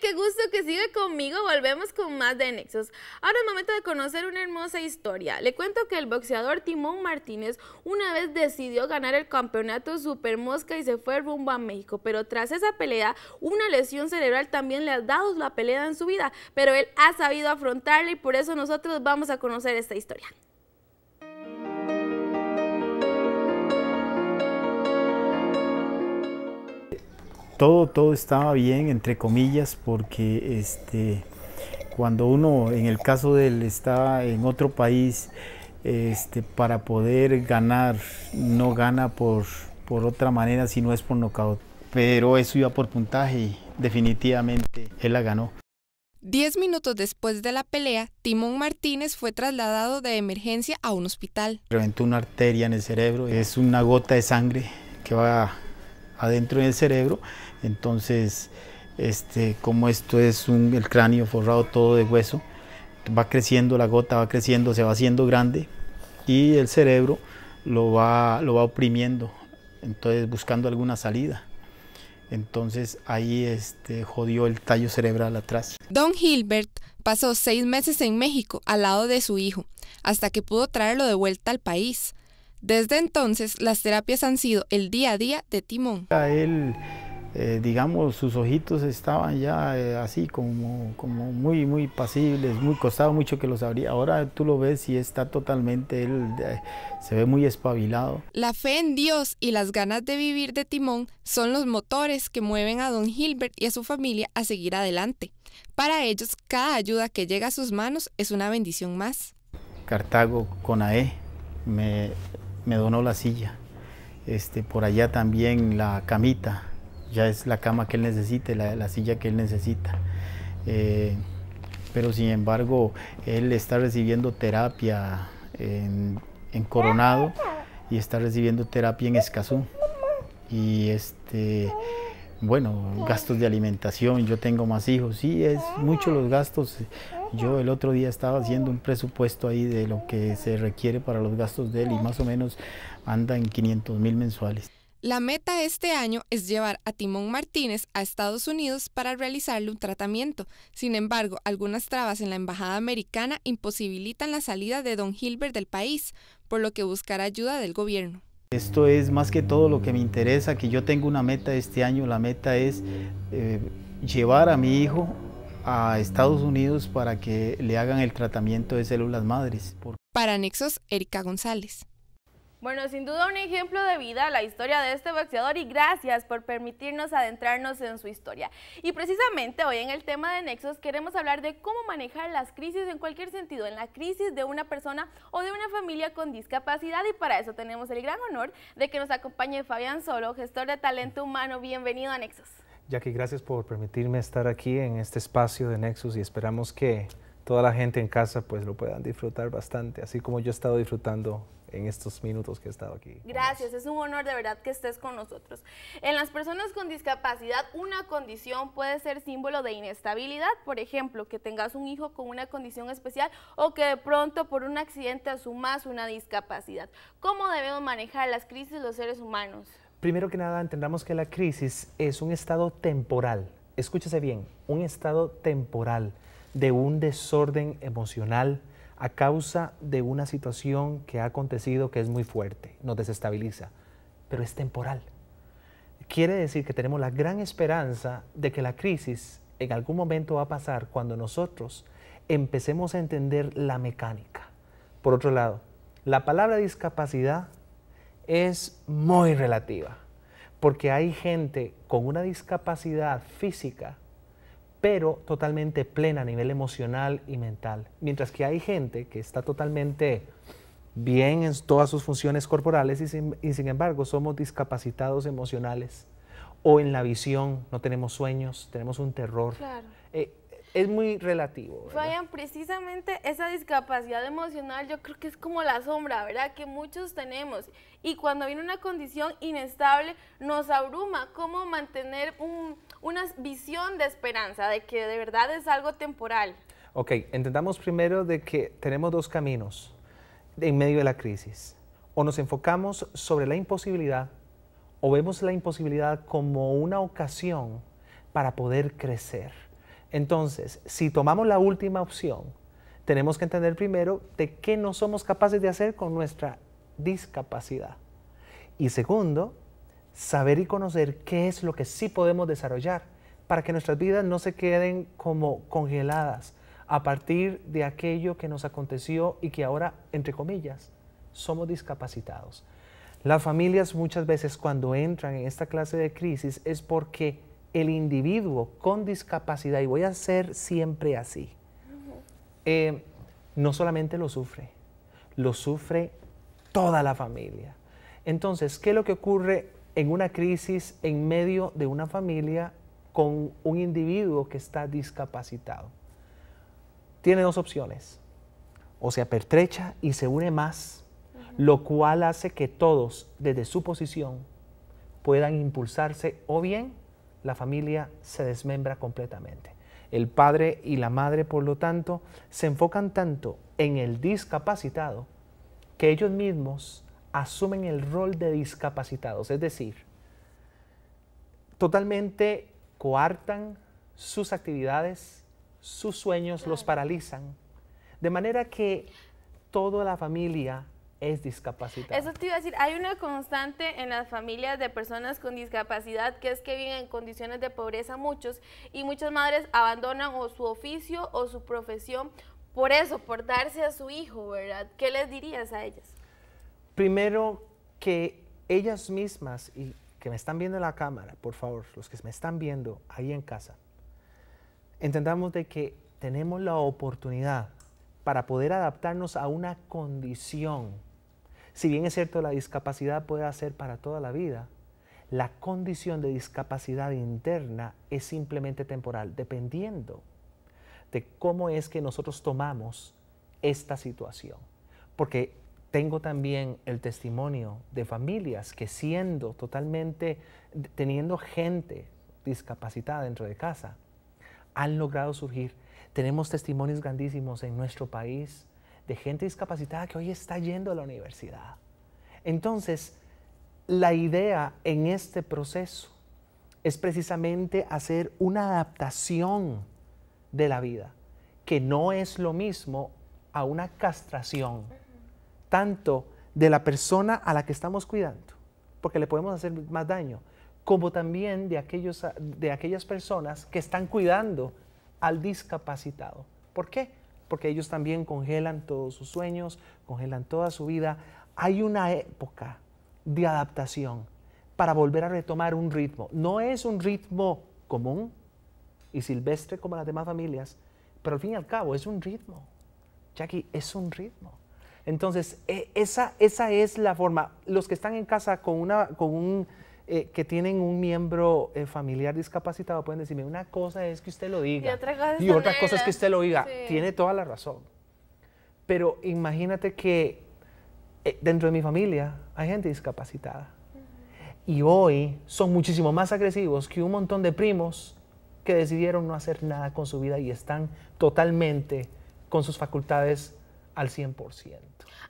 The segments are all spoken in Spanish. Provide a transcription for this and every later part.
qué gusto que sigue conmigo. Volvemos con más de Nexos. Ahora es momento de conocer una hermosa historia. Le cuento que el boxeador Timón Martínez una vez decidió ganar el campeonato Super Mosca y se fue rumbo a México. Pero tras esa pelea, una lesión cerebral también le ha dado la pelea en su vida. Pero él ha sabido afrontarla y por eso nosotros vamos a conocer esta historia. todo, todo estaba bien, entre comillas, porque este, cuando uno, en el caso de él, estaba en otro país, este, para poder ganar, no gana por, por otra manera si no es por nocaut. Pero eso iba por puntaje y definitivamente él la ganó. Diez minutos después de la pelea, Timón Martínez fue trasladado de emergencia a un hospital. Reventó una arteria en el cerebro, es una gota de sangre que va adentro del cerebro. Entonces, este, como esto es un, el cráneo forrado todo de hueso, va creciendo la gota, va creciendo, se va haciendo grande y el cerebro lo va, lo va oprimiendo, entonces buscando alguna salida. Entonces ahí este, jodió el tallo cerebral atrás. Don Gilbert pasó seis meses en México al lado de su hijo, hasta que pudo traerlo de vuelta al país. Desde entonces, las terapias han sido el día a día de Timón. A él, eh, digamos, sus ojitos estaban ya eh, así como, como muy, muy pasibles, muy costado mucho que los abría. Ahora tú lo ves y está totalmente, él se ve muy espabilado. La fe en Dios y las ganas de vivir de Timón son los motores que mueven a don Gilbert y a su familia a seguir adelante. Para ellos, cada ayuda que llega a sus manos es una bendición más. Cartago, AE me me donó la silla. Este, por allá también la camita, ya es la cama que él necesita, la, silla que él necesita. Eh, pero sin embargo, él está recibiendo terapia en, Coronado y está recibiendo terapia en Escazú. Y este, bueno, gastos de alimentación, yo tengo más hijos, sí, es mucho los gastos yo el otro día estaba haciendo un presupuesto ahí de lo que se requiere para los gastos de él y más o menos anda en 500 mil mensuales. La meta este año es llevar a Timón Martínez a Estados Unidos para realizarle un tratamiento. Sin embargo, algunas trabas en la Embajada Americana imposibilitan la salida de don Gilbert del país, por lo que buscará ayuda del gobierno. Esto es más que todo lo que me interesa, que yo tengo una meta este año. La meta es eh, llevar a mi hijo a Estados Unidos para que le hagan el tratamiento de células madres. Para Nexos, Erika González. Bueno, sin duda un ejemplo de vida la historia de este boxeador y gracias por permitirnos adentrarnos en su historia. Y precisamente hoy en el tema de Nexos queremos hablar de cómo manejar las crisis en cualquier sentido, en la crisis de una persona o de una familia con discapacidad y para eso tenemos el gran honor de que nos acompañe Fabián Solo, gestor de talento humano. Bienvenido a Nexos. Jackie, gracias por permitirme estar aquí en este espacio de Nexus y esperamos que toda la gente en casa pues lo puedan disfrutar bastante, así como yo he estado disfrutando en estos minutos que he estado aquí. Gracias, es un honor de verdad que estés con nosotros. En las personas con discapacidad, una condición puede ser símbolo de inestabilidad, por ejemplo, que tengas un hijo con una condición especial o que de pronto por un accidente asumas una discapacidad. ¿Cómo debemos manejar las crisis los seres humanos? primero que nada entendamos que la crisis es un estado temporal, escúchese bien, un estado temporal de un desorden emocional a causa de una situación que ha acontecido que es muy fuerte, nos desestabiliza, pero es temporal. Quiere decir que tenemos la gran esperanza de que la crisis en algún momento va a pasar cuando nosotros empecemos a entender la mecánica. Por otro lado, la palabra discapacidad es muy relativa, porque hay gente con una discapacidad física, pero totalmente plena a nivel emocional y mental, mientras que hay gente que está totalmente bien en todas sus funciones corporales y sin, embargo somos discapacitados emocionales o en la visión, no tenemos sueños, tenemos un terror. Eh, es muy relativo. vayan precisamente esa discapacidad emocional yo creo que es como la sombra, ¿verdad? Que muchos tenemos. Y cuando viene una condición inestable, nos abruma cómo mantener un, una visión de esperanza, de que de verdad es algo temporal. Ok, entendamos primero de que tenemos dos caminos en medio de la crisis. O nos enfocamos sobre la imposibilidad o vemos la imposibilidad como una ocasión para poder crecer entonces, si tomamos la última opción, tenemos que entender primero de qué no somos capaces de hacer con nuestra discapacidad. Y segundo, saber y conocer qué es lo que sí podemos desarrollar para que nuestras vidas no se queden como congeladas a partir de aquello que nos aconteció y que ahora, entre comillas, somos discapacitados. Las familias muchas veces cuando entran en esta clase de crisis es porque el individuo con discapacidad, y voy a ser siempre así, eh, no solamente lo sufre, lo sufre toda la familia. Entonces, ¿qué es lo que ocurre en una crisis en medio de una familia con un individuo que está discapacitado? Tiene dos opciones. O se apertrecha y se une más, lo cual hace que todos, desde su posición, puedan impulsarse o bien la familia se desmembra completamente. El padre y la madre, por lo tanto, se enfocan tanto en el discapacitado que ellos mismos asumen el rol de discapacitados, es decir, totalmente coartan sus actividades, sus sueños los paralizan, de manera que toda la familia es discapacidad. Eso te iba a decir, hay una constante en las familias de personas con discapacidad que es que viven en condiciones de pobreza muchos y muchas madres abandonan o su oficio o su profesión por eso, por darse a su hijo, ¿verdad? ¿Qué les dirías a ellas? Primero, que ellas mismas y que me están viendo en la cámara, por favor, los que me están viendo ahí en casa, entendamos de que tenemos la oportunidad para poder adaptarnos a una condición si bien es cierto, la discapacidad puede ser para toda la vida, la condición de discapacidad interna es simplemente temporal, dependiendo de cómo es que nosotros tomamos esta situación. Porque tengo también el testimonio de familias que siendo totalmente, teniendo gente discapacitada dentro de casa, han logrado surgir. Tenemos testimonios grandísimos en nuestro país de gente discapacitada que hoy está yendo a la universidad. Entonces, la idea en este proceso es precisamente hacer una adaptación de la vida, que no es lo mismo a una castración, tanto de la persona a la que estamos cuidando, porque le podemos hacer más daño, como también de, aquellos, de aquellas personas que están cuidando al discapacitado. ¿Por qué? porque ellos también congelan todos sus sueños, congelan toda su vida. Hay una época de adaptación para volver a retomar un ritmo. No es un ritmo común y silvestre como las demás familias, pero al fin y al cabo es un ritmo. Jackie, es un ritmo. Entonces, e, esa, esa es la forma. Los que están en casa con, una, con un eh, que tienen un miembro eh, familiar discapacitado pueden decirme, una cosa es que usted lo diga y otra cosa, es que usted lo diga. Tiene toda la razón. Pero imagínate que eh, dentro de mi familia hay gente discapacitada. Y hoy son muchísimo más agresivos que un montón de primos que decidieron no hacer nada con su vida y están totalmente con sus facultades al 100%.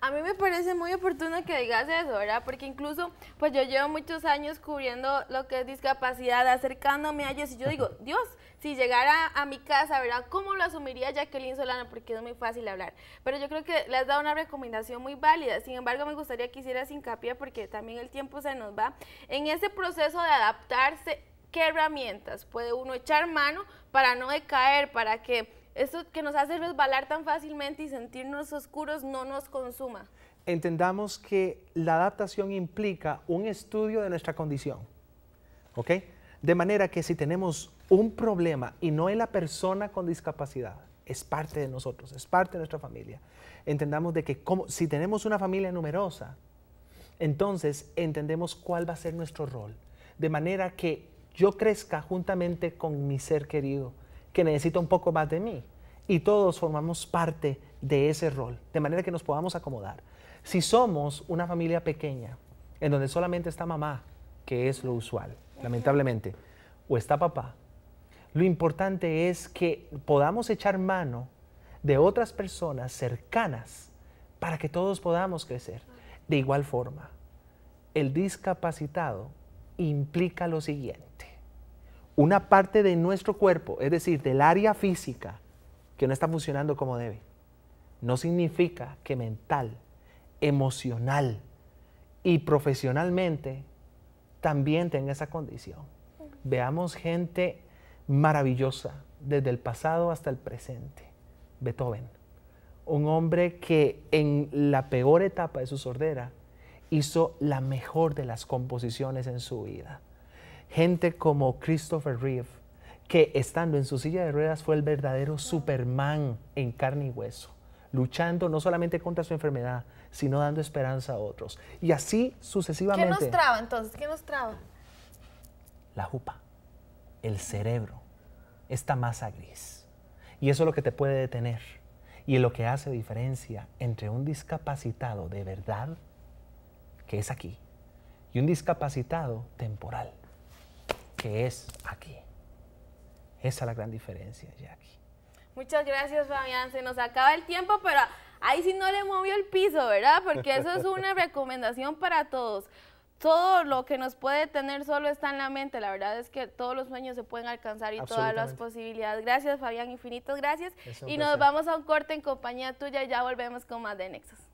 A mí me parece muy oportuno que digas eso, ¿verdad? Porque incluso, pues yo llevo muchos años cubriendo lo que es discapacidad, acercándome a ellos y yo digo, Dios, si llegara a mi casa, ¿verdad? ¿Cómo lo asumiría Jacqueline Solana? Porque es muy fácil hablar. Pero yo creo que le has dado una recomendación muy válida. Sin embargo, me gustaría que hicieras hincapié, porque también el tiempo se nos va, en ese proceso de adaptarse, ¿qué herramientas puede uno echar mano para no decaer, para que eso que nos hace resbalar tan fácilmente y sentirnos oscuros no nos consuma. Entendamos que la adaptación implica un estudio de nuestra condición. ¿Ok? De manera que si tenemos un problema y no es la persona con discapacidad, es parte de nosotros, es parte de nuestra familia. Entendamos de que como, si tenemos una familia numerosa, entonces entendemos cuál va a ser nuestro rol. De manera que yo crezca juntamente con mi ser querido, que necesita un poco más de mí. Y todos formamos parte de ese rol, de manera que nos podamos acomodar. Si somos una familia pequeña, en donde solamente está mamá, que es lo usual, lamentablemente, o está papá, lo importante es que podamos echar mano de otras personas cercanas para que todos podamos crecer. De igual forma, el discapacitado implica lo siguiente una parte de nuestro cuerpo, es decir, del área física, que no está funcionando como debe, no significa que mental, emocional y profesionalmente también tenga esa condición. Veamos gente maravillosa, desde el pasado hasta el presente. Beethoven, un hombre que en la peor etapa de su sordera hizo la mejor de las composiciones en su vida gente como Christopher Reeve, que estando en su silla de ruedas fue el verdadero Superman en carne y hueso, luchando no solamente contra su enfermedad, sino dando esperanza a otros. Y así sucesivamente. ¿Qué nos traba entonces? ¿Qué nos traba? La jupa, el cerebro, esta masa gris. Y eso es lo que te puede detener y es lo que hace diferencia entre un discapacitado de verdad, que es aquí, y un discapacitado temporal que es aquí. Esa es la gran diferencia, Jackie. Muchas gracias, Fabián. Se nos acaba el tiempo, pero ahí sí no le movió el piso, ¿verdad? Porque eso es una recomendación para todos. Todo lo que nos puede tener solo está en la mente. La verdad es que todos los sueños se pueden alcanzar y todas las posibilidades. Gracias, Fabián. infinitos gracias. Y nos vamos a un corte en compañía tuya y ya volvemos con más de Nexos.